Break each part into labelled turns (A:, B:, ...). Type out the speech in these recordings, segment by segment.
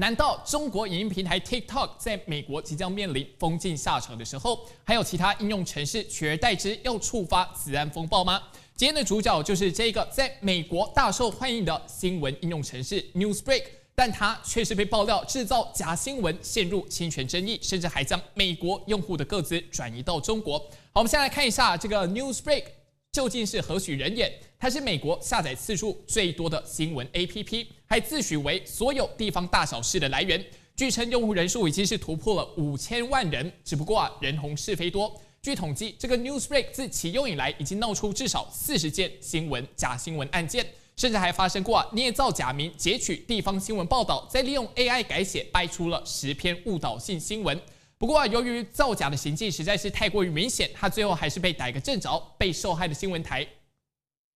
A: 难道中国影音平台 TikTok 在美国即将面临封禁下场的时候，还有其他应用程式取而代之，要触发治安风暴吗？今天的主角就是这个在美国大受欢迎的新闻应用程式 News Break，但它却是被爆料制造假新闻，陷入侵权争议，甚至还将美国用户的个资转移到中国。好，我们先来看一下这个 News Break。究竟是何许人也？它是美国下载次数最多的新闻 APP，还自诩为所有地方大小事的来源。据称，用户人数已经是突破了五千万人。只不过啊，人红是非多。据统计，这个 Newsbreak 自启用以来，已经闹出至少四十件新闻假新闻案件，甚至还发生过啊，捏造假名截取地方新闻报道，再利用 AI 改写，掰出了十篇误导性新闻。不过啊，由于造假的行径实在是太过于明显，他最后还是被逮个正着，被受害的新闻台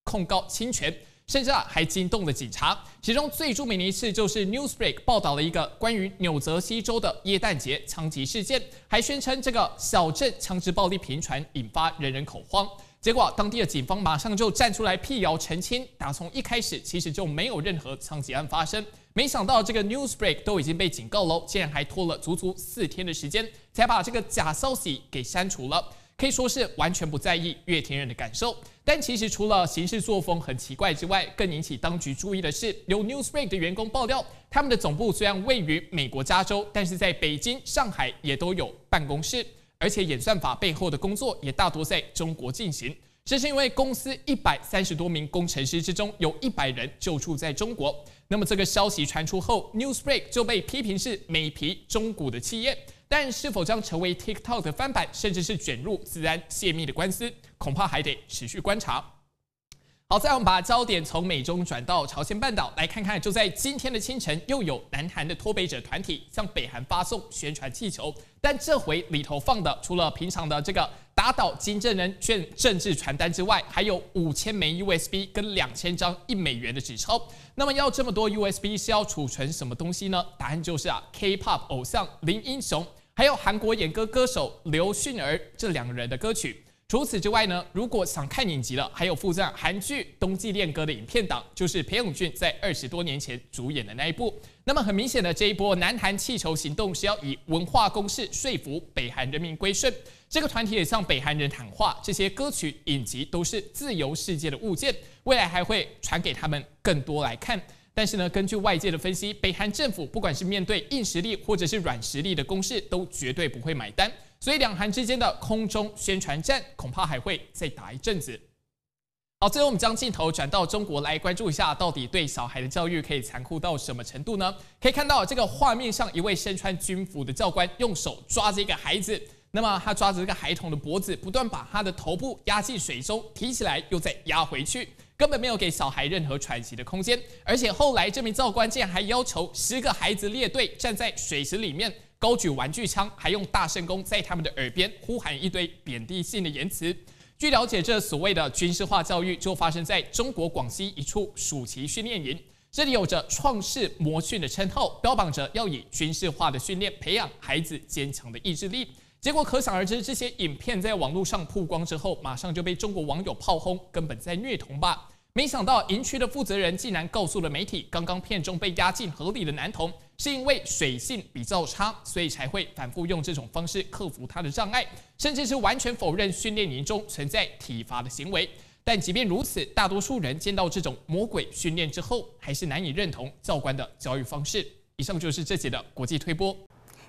A: 控告侵权，甚至啊还惊动了警察。其中最著名的一次就是 Newsbreak 报道了一个关于纽泽西州的耶诞节枪击事件，还宣称这个小镇枪支暴力频传，引发人人恐慌。结果，当地的警方马上就站出来辟谣澄清，打从一开始其实就没有任何枪击案发生。没想到这个 Newsbreak 都已经被警告了，竟然还拖了足足四天的时间才把这个假消息给删除了，可以说是完全不在意越天人的感受。但其实除了行事作风很奇怪之外，更引起当局注意的是，有 Newsbreak 的员工爆料，他们的总部虽然位于美国加州，但是在北京、上海也都有办公室。而且演算法背后的工作也大多在中国进行，这是因为公司一百三十多名工程师之中有一百人就住在中国。那么这个消息传出后，Newsbreak 就被批评是美皮中古的企业，但是否将成为 TikTok 的翻版，甚至是卷入自然泄密的官司，恐怕还得持续观察。好，再我们把焦点从美中转到朝鲜半岛，来看看。就在今天的清晨，又有南韩的脱北者团体向北韩发送宣传气球，但这回里头放的除了平常的这个打倒金正恩卷政治传单之外，还有五千枚 USB 跟两千张一美元的纸钞。那么要这么多 USB 是要储存什么东西呢？答案就是啊，K-pop 偶像林英雄还有韩国演歌歌手刘迅儿这两个人的歌曲。除此之外呢，如果想看影集了，还有附赠韩剧《冬季恋歌》的影片档，就是裴勇俊在二十多年前主演的那一部。那么很明显的，这一波南韩气球行动是要以文化攻势说服北韩人民归顺。这个团体也向北韩人喊话，这些歌曲、影集都是自由世界的物件，未来还会传给他们更多来看。但是呢，根据外界的分析，北韩政府不管是面对硬实力或者是软实力的攻势，都绝对不会买单。所以，两韩之间的空中宣传战恐怕还会再打一阵子。好，最后我们将镜头转到中国来关注一下，到底对小孩的教育可以残酷到什么程度呢？可以看到这个画面上，一位身穿军服的教官用手抓着一个孩子，那么他抓着这个孩童的脖子，不断把他的头部压进水中，提起来又再压回去。根本没有给小孩任何喘息的空间，而且后来这名教官竟然还要求十个孩子列队站在水池里面，高举玩具枪，还用大声功在他们的耳边呼喊一堆贬低性的言辞。据了解，这所谓的军事化教育就发生在中国广西一处暑期训练营，这里有着“创世魔训”的称号，标榜着要以军事化的训练培养孩子坚强的意志力。结果可想而知，这些影片在网络上曝光之后，马上就被中国网友炮轰，根本在虐童吧。没想到营区的负责人竟然告诉了媒体，刚刚片中被压进河里的男童是因为水性比较差，所以才会反复用这种方式克服他的障碍，甚至是完全否认训练营中存在体罚的行为。但即便如此，大多数人见到这种魔鬼训练之后，还是难以认同教官的教育方式。以上就是这节的国际推播。